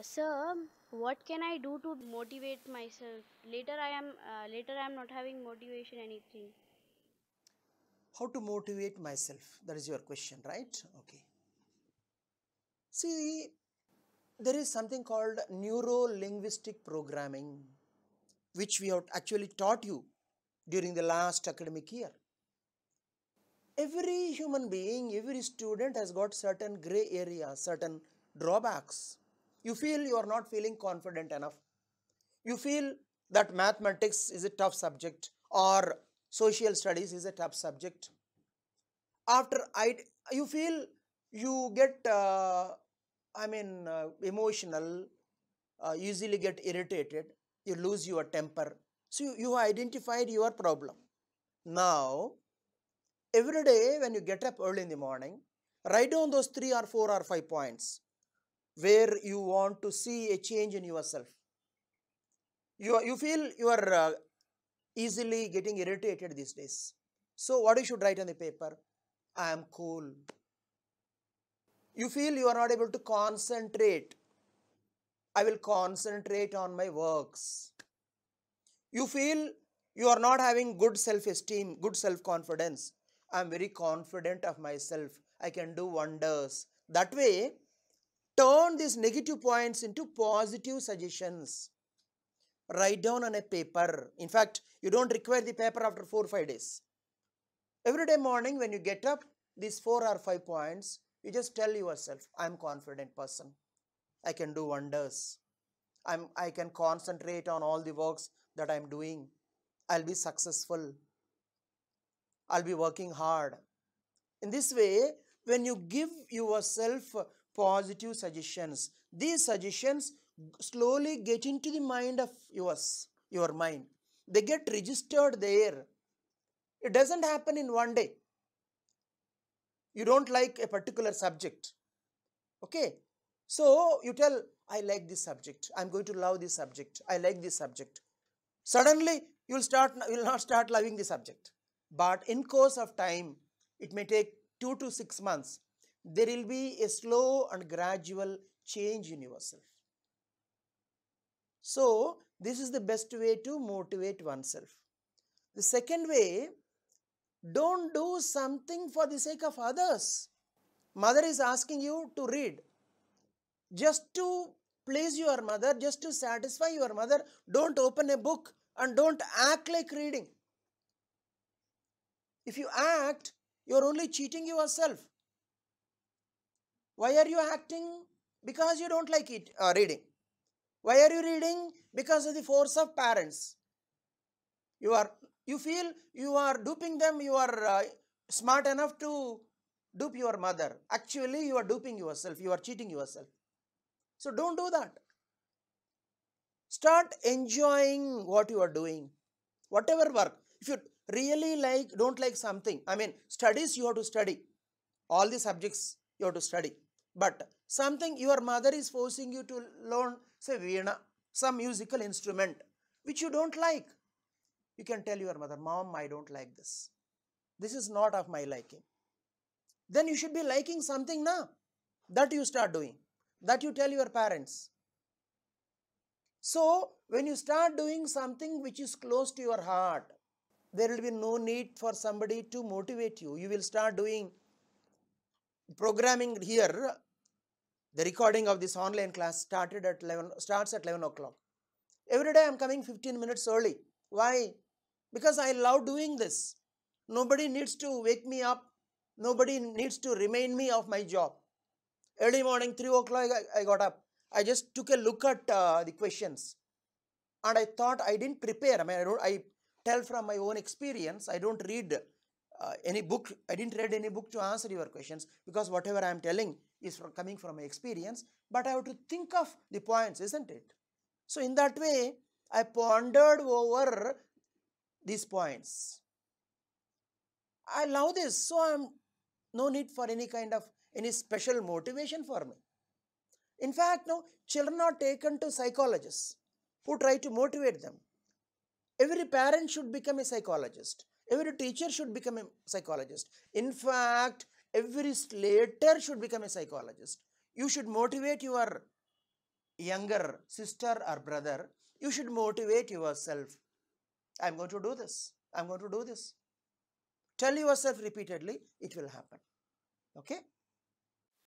Uh, sir what can i do to motivate myself later i am uh, later i am not having motivation anything how to motivate myself that is your question right okay see there is something called neuro linguistic programming which we have actually taught you during the last academic year every human being every student has got certain gray areas certain drawbacks you feel you are not feeling confident enough. You feel that mathematics is a tough subject or social studies is a tough subject. After I, you feel you get, uh, I mean, uh, emotional, uh, easily get irritated, you lose your temper. So you, you identified your problem. Now, every day when you get up early in the morning, write down those three or four or five points where you want to see a change in yourself. You, you feel you are uh, easily getting irritated these days. So what you should write on the paper? I am cool. You feel you are not able to concentrate. I will concentrate on my works. You feel you are not having good self-esteem, good self-confidence. I am very confident of myself. I can do wonders. That way, turn these negative points into positive suggestions. Write down on a paper. In fact, you don't require the paper after 4 or 5 days. Every day morning when you get up, these 4 or 5 points, you just tell yourself, I am confident person. I can do wonders. I'm, I can concentrate on all the works that I am doing. I'll be successful. I'll be working hard. In this way, when you give yourself positive suggestions. These suggestions slowly get into the mind of yours, your mind. They get registered there. It doesn't happen in one day. You don't like a particular subject. Okay. So you tell, I like this subject. I'm going to love this subject. I like this subject. Suddenly, you'll start you'll not start loving the subject. But in course of time, it may take two to six months there will be a slow and gradual change in yourself. So, this is the best way to motivate oneself. The second way, don't do something for the sake of others. Mother is asking you to read. Just to please your mother, just to satisfy your mother, don't open a book and don't act like reading. If you act, you are only cheating yourself. Why are you acting? Because you don't like it uh, reading. Why are you reading? Because of the force of parents. You are you feel you are duping them. You are uh, smart enough to dupe your mother. Actually, you are duping yourself. You are cheating yourself. So don't do that. Start enjoying what you are doing. Whatever work. If you really like, don't like something. I mean, studies you have to study. All the subjects you have to study. But something your mother is forcing you to learn, say veena, some musical instrument, which you don't like. You can tell your mother, Mom, I don't like this. This is not of my liking. Then you should be liking something now. That you start doing. That you tell your parents. So, when you start doing something which is close to your heart, there will be no need for somebody to motivate you. You will start doing programming here, the recording of this online class started at 11, starts at 11 o'clock. Every day I am coming 15 minutes early. Why? Because I love doing this. Nobody needs to wake me up. Nobody needs to remind me of my job. Early morning, 3 o'clock, I, got up. I just took a look at uh, the questions. And I thought I didn't prepare. I mean, I, don't, I tell from my own experience. I don't read uh, any book, I didn't read any book to answer your questions because whatever I am telling is from, coming from my experience, but I have to think of the points, isn't it? So in that way, I pondered over these points. I love this, so I am no need for any kind of any special motivation for me. In fact, no children are taken to psychologists who try to motivate them. Every parent should become a psychologist Every teacher should become a psychologist. In fact, every slater should become a psychologist. You should motivate your younger sister or brother. You should motivate yourself. I'm going to do this. I'm going to do this. Tell yourself repeatedly, it will happen. Okay?